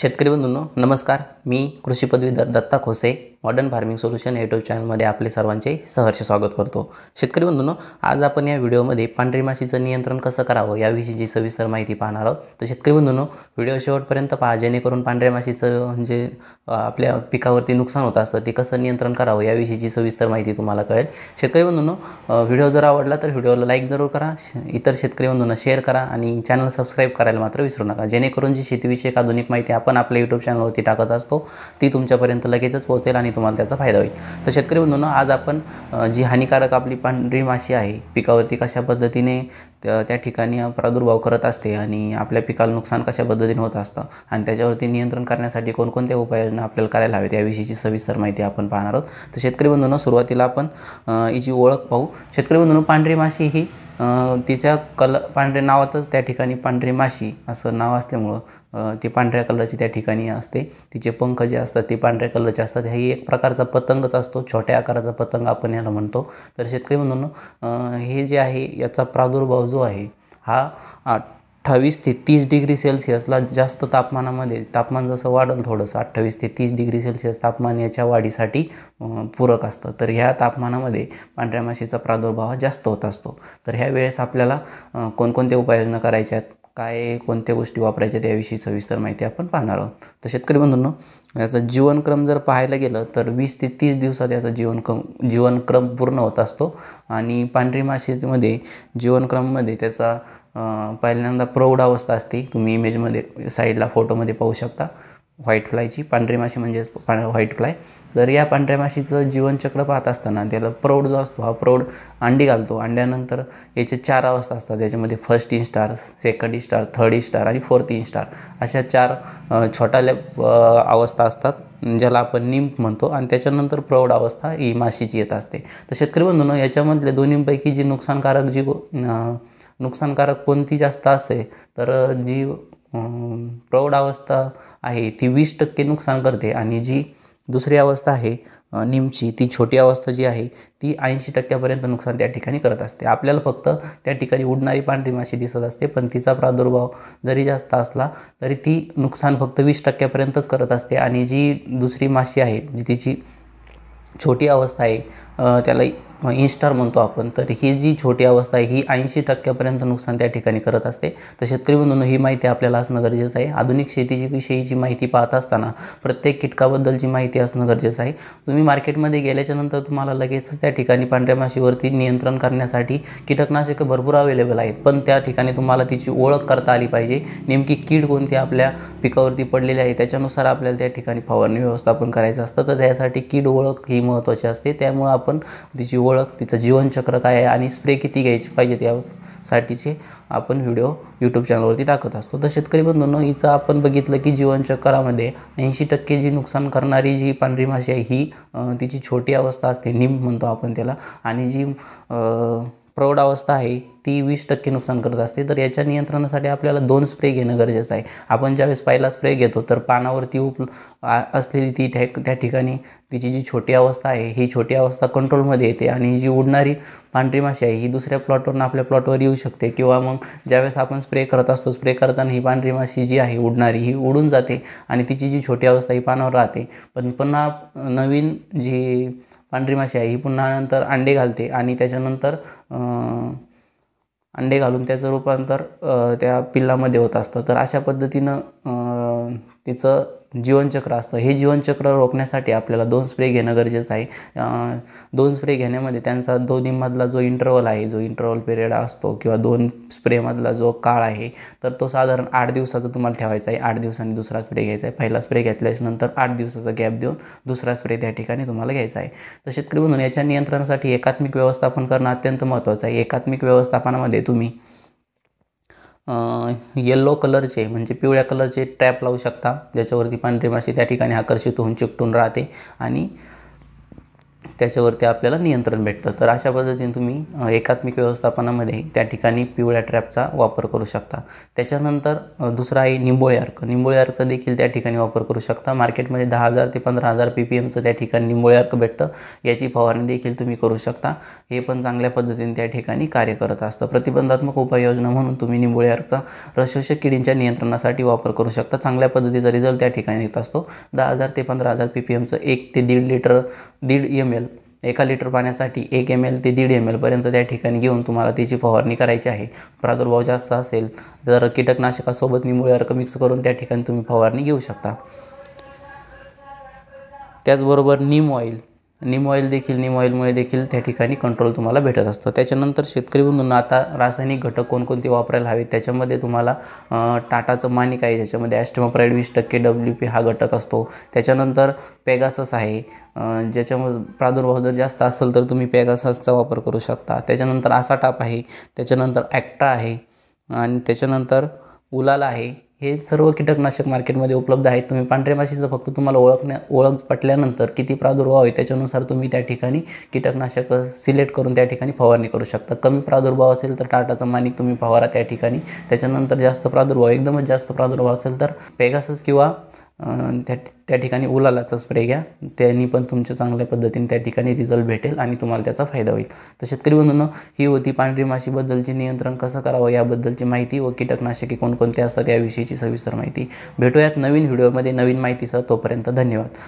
शेतकरी बंधूंनो नमस्कार मी कृषी पदवीधर Datta Khose modern farming solution YouTube चॅनलमध्ये आपले सर्वांचे सहर्ष स्वागत करतो शेतकरी बंधूंनो आज आपण या व्हिडिओमध्ये पांढरी माशीचं नियंत्रण कसं करावं याविषयीची सविस्तर माहिती पाहणार आहोत तर शेतकरी बंधूंनो व्हिडिओ शेवटपर्यंत पहा जेणेकरून पांढऱ्या माशीचं म्हणजे आपल्या पिकावरती नुकसान होत असतं ते कसं नियंत्रण करावं याविषयीची सविस्तर माहिती तुम्हाला कळेल शेतकरी बंधूंनो व्हिडिओ जर आवडला तर व्हिडिओला लाईक जरूर करा इतर शेतकरी बंधूंना शेअर करा आणि चॅनल सबस्क्राईब करायला मात्र विसरू नका जेणेकरून जी शेतीविषयक आधुनिक माहिती आपण आपल्या यूट्यूब चॅनलवरती टाकत असतो ती तुमच्यापर्यंत लगेचच पोहोचेल आणि तुम्हाला त्याचा फायदा होईल तर शेतकरी बंधूंनो आज आपण जी हानिकारक आपली पांढरी माशी आहे पिकावरती कशा पद्धतीने त्या त्या ठिकाणी प्रादुर्भाव करत असते आणि आपल्या पिकाला नुकसान कशा पद्धतीने होत असतं आणि त्याच्यावरती नियंत्रण करण्यासाठी कोणकोणत्या उपाययोजना आपल्याला करायला हव्यात याविषयीची सविस्तर माहिती आपण पाहणार आहोत तर शेतकरी बंधूंना सुरुवातीला आपण हिची ओळख पाहू शेतकरी बंधूंनो पांढरी माशी ही तिच्या कल पांढऱ्या नावातच त्या ठिकाणी पांढरी माशी असं नाव असल्यामुळं ती पांढऱ्या कलरची त्या ठिकाणी असते तिचे पंख जे असतात ते पांढऱ्या कलरचे असतात हे एक प्रकारचा पतंगच असतो छोट्या आकाराचा पतंग आपण याला म्हणतो तर शेतकरी म्हणून हे जे आहे याचा प्रादुर्भाव जो आहे हा अठ्ठावीस ते तीस डिग्री सेल्सिअसला जास्त तापमानामध्ये तापमान जसं वाढेल थोडंसं अठ्ठावीस ते तीस डिग्री सेल्सिअस तापमान याच्या वाढीसाठी पूरक असतं तर ह्या तापमानामध्ये पांढऱ्या माशीचा प्रादुर्भाव जास्त होत असतो तर ह्या वेळेस आपल्याला कोणकोणत्या उपाययोजना करायच्या आहेत काय कोणत्या गोष्टी वापरायच्या त्याविषयी सविस्तर माहिती आपण पाहणार आहोत तर शेतकरी बंधूंनो याचा जीवनक्रम जर पाहायला गेलं तर वीस ते तीस दिवसात याचा जीवनक्रम जीवनक्रम पूर्ण होत असतो आणि पांढरी माशेमध्ये जीवनक्रममध्ये त्याचा पहिल्यांदा प्रौढावस्था असते तुम्ही इमेजमध्ये साईडला फोटोमध्ये पाहू शकता व्हाईट फ्लायची पांढरी माशी म्हणजेच पा व्हाईट फ्लाय तर या पांढऱ्या माशीचं जीवनचक्र पाहत असताना त्याला प्रौढ जो असतो हा प्रौढ अंडी घालतो अंड्यानंतर याचे चार अवस्था असतात त्याच्यामध्ये first instar second instar third instar आणि फोर्थ इन स्टार अशा चार छोट्या अवस्था असतात ज्याला आपण निंप म्हणतो आणि त्याच्यानंतर प्रौढ अवस्था ही माशीची येत असते तर शेतकरी बंधूंनो याच्यामधले दोन्हीपैकी जी नुकसानकारक जी नुकसानकारक कोणती जास्त असते तर जी अवस्था आहे ती वीस टक्के नुकसान करते आणि जी दुसरी अवस्था आहे निमची ती छोटी अवस्था जी आहे ती ऐंशी टक्क्यापर्यंत नुकसान त्या ठिकाणी करत असते आपल्याला फक्त त्या ठिकाणी उडणारी पांढरी माशी दिसत असते पण तिचा प्रादुर्भाव जरी जास्त असला तरी ती नुकसान फक्त वीस टक्क्यापर्यंतच करत असते आणि जी दुसरी माशी आहे जी तिची छोटी अवस्था आहे त्याला इन्स्टार म्हणतो आपण तर ही जी छोटी अवस्था आहे ही ऐंशी टक्क्यापर्यंत नुकसान त्या ठिकाणी करत असते तर शेतकरी बंधूंनो ही माहिती आपल्याला असणं गरजेचं आहे आधुनिक शेतीची विषयीची माहिती पाहत असताना प्रत्येक कीटकाबद्दलची माहिती असणं गरजेचं आहे तुम्ही मार्केटमध्ये गेल्याच्यानंतर तुम्हाला लगेचच त्या ठिकाणी पांढऱ्या माशीवरती नियंत्रण करण्यासाठी कीटकनाशकं भरपूर अवेलेबल आहेत पण त्या ठिकाणी तुम्हाला तिची ओळख करता आली पाहिजे नेमकी कीड कोणती आपल्या पिकावरती पडलेली आहे त्याच्यानुसार आपल्याला त्या ठिकाणी फवारणी व्यवस्थापन करायचं असतं तर त्यासाठी कीड ओळख ही महत्त्वाची असते त्यामुळं आपण तिची ओळख ओळख तिचं जीवनचक्र काय आहे आणि स्प्रे किती घ्यायची पाहिजे त्यासाठीचे आपण व्हिडिओ यूट्यूब चॅनलवरती टाकत असतो तर शेतकरी बंधूंनो हिचं आपण बघितलं की जीवनचक्रामध्ये ऐंशी टक्के जी नुकसान करणारी जी पांढरी माशी आहे ही तिची छोटी अवस्था असते निम म्हणतो आपण त्याला आणि जी प्रौढ अवस्था आहे ती वीस टक्के नुकसान करत असते तर याच्या नियंत्रणासाठी आपल्याला दोन स्प्रे घेणं गरजेचं आहे आपण ज्यावेळेस पहिला स्प्रे घेतो तर पानावरती उप असलेली ती त्या त्या ठिकाणी तिची जी छोटी अवस्था आहे ही छोटी अवस्था कंट्रोलमध्ये येते आणि जी उडणारी पांढरी माशी आहे ही दुसऱ्या प्लॉटवरून आपल्या प्लॉटवर येऊ शकते किंवा मग ज्यावेळेस आपण स्प्रे करत असतो स्प्रे करताना ही पांढरी माशी जी आहे उडणारी ही उडून जाते आणि तिची जी छोटी अवस्था ही पानावर राहते पण पुन्हा नवीन जी पांढरी माशी आहे ही पुन्हा नंतर अंडे घालते आणि त्याच्यानंतर अंडे घालून त्याचं रूपांतर त्या पिल्लामध्ये होत असतं तर अशा पद्धतीनं तिचं जीवनचक्र असतं हे जीवनचक्र रोखण्यासाठी आपल्याला दोन स्प्रे घेणं गरजेचं आहे दोन स्प्रे घेण्यामध्ये त्यांचा दोन्हीमधला जो इंटरवल आहे जो इंटरवल पिरियड असतो किंवा दोन स्प्रेमधला जो काळ आहे तर तो साधारण आठ दिवसाचा तुम्हाला ठेवायचा आहे आठ दिवसांनी दुसरा स्प्रे घ्यायचा आहे पहिला स्प्रे घेतल्यानंतर आठ दिवसाचा गॅप देऊन दुसरा स्प्रे त्या ठिकाणी तुम्हाला घ्यायचा आहे तर शेतकरी म्हणून याच्या नियंत्रणासाठी एकात्मिक व्यवस्थापन करणं अत्यंत महत्त्वाचं आहे एकात्मिक व्यवस्थापनामध्ये तुम्ही येल्लो कलरचे म्हणजे पिवळ्या कलरचे ट्रॅप लावू शकता ज्याच्यावरती पांढरी माशी त्या ठिकाणी आकर्षित होऊन चिकटून राहते आणि त्याच्यावरती आपल्याला नियंत्रण भेटतं तर अशा पद्धतीने तुम्ही एकात्मिक व्यवस्थापनामध्ये त्या ठिकाणी पिवळ्या ट्रॅपचा वापर करू शकता त्याच्यानंतर दुसरा आहे निंबोळे अर्क निंबोळे अर्कचा देखील त्या ठिकाणी वापर करू शकता मार्केटमध्ये दहा हजार ते पंधरा हजार पी पी एमचं त्या ठिकाणी निंबोळे अर्क भेटतं याची फवारणी देखील तुम्ही करू शकता हे पण चांगल्या पद्धतीने त्या ठिकाणी कार्य करत असतं प्रतिबंधात्मक उपाययोजना म्हणून तुम्ही निंबोळे अर्कचा रशोषक किडींच्या नियंत्रणासाठी वापर करू शकता चांगल्या पद्धतीचा रिझल्ट त्या ठिकाणी येत असतो दहा हजार ते पंधरा हजार पी पी एमचं एक ते दीड लिटर दीड एम एल एका लिटर पाण्यासाठी एक एम एल ते दीड एम एलपर्यंत त्या ठिकाणी घेऊन तुम्हाला त्याची फवारणी करायची आहे प्रादुर्भाव जास्त असेल तर कीटकनाशकासोबत निमुळे अर्क मिक्स करून त्या ठिकाणी तुम्ही फवारणी घेऊ शकता त्याचबरोबर नीम ऑइल निम ऑइल देखील निम ऑइलमुळे देखील त्या ठिकाणी कंट्रोल तुम्हाला भेटत असतो त्याच्यानंतर शेतकरी बंधूंना आता रासायनिक घटक कोणकोणते वापरायला हवे त्याच्यामध्ये तुम्हाला टाटाचं मानिक आहे ज्याच्यामध्ये ॲस्टमाप्राईड वीस टक्के डब्ल्यू पी हा घटक असतो त्याच्यानंतर पेगासस आहे ज्याच्यामध्ये प्रादुर्भाव जर जास्त असेल तर तुम्ही पेगाससचा वापर करू शकता त्याच्यानंतर आसाटाप आहे त्याच्यानंतर ॲक्ट्रा आहे आणि त्याच्यानंतर उलाल आहे हे सर्व कीटकनाशक मार्केटमध्ये उपलब्ध आहेत तुम्ही पांढऱ्या माशीचं फक्त तुम्हाला ओळखण्या ओळख पटल्यानंतर किती प्रादुर्भाव आहे त्याच्यानुसार तुम्ही त्या ठिकाणी कीटकनाशक सिलेक्ट करून त्या ठिकाणी फवारणी करू शकता कमी प्रादुर्भाव असेल तर टाटाचा मानिक तुम्ही फवारा त्या ठिकाणी त्याच्यानंतर जास्त प्रादुर्भाव एकदमच जास्त प्रादुर्भाव असेल तर पेगासस किंवा त्या त्या ठिकाणी उलालाचा स्प्रे घ्या त्यांनी पण तुमच्या चांगल्या पद्धतीने त्या ठिकाणी रिझल्ट भेटेल आणि तुम्हाला त्याचा फायदा होईल तर शेतकरी बंधूंनो ही होती पांढरी माशीबद्दलचे नियंत्रण कसं करावं याबद्दलची माहिती व कीटकनाशके कोणकोणते असतात याविषयीची सविस्तर माहिती भेटूयात नवीन व्हिडिओमध्ये नवीन माहितीसह तोपर्यंत धन्यवाद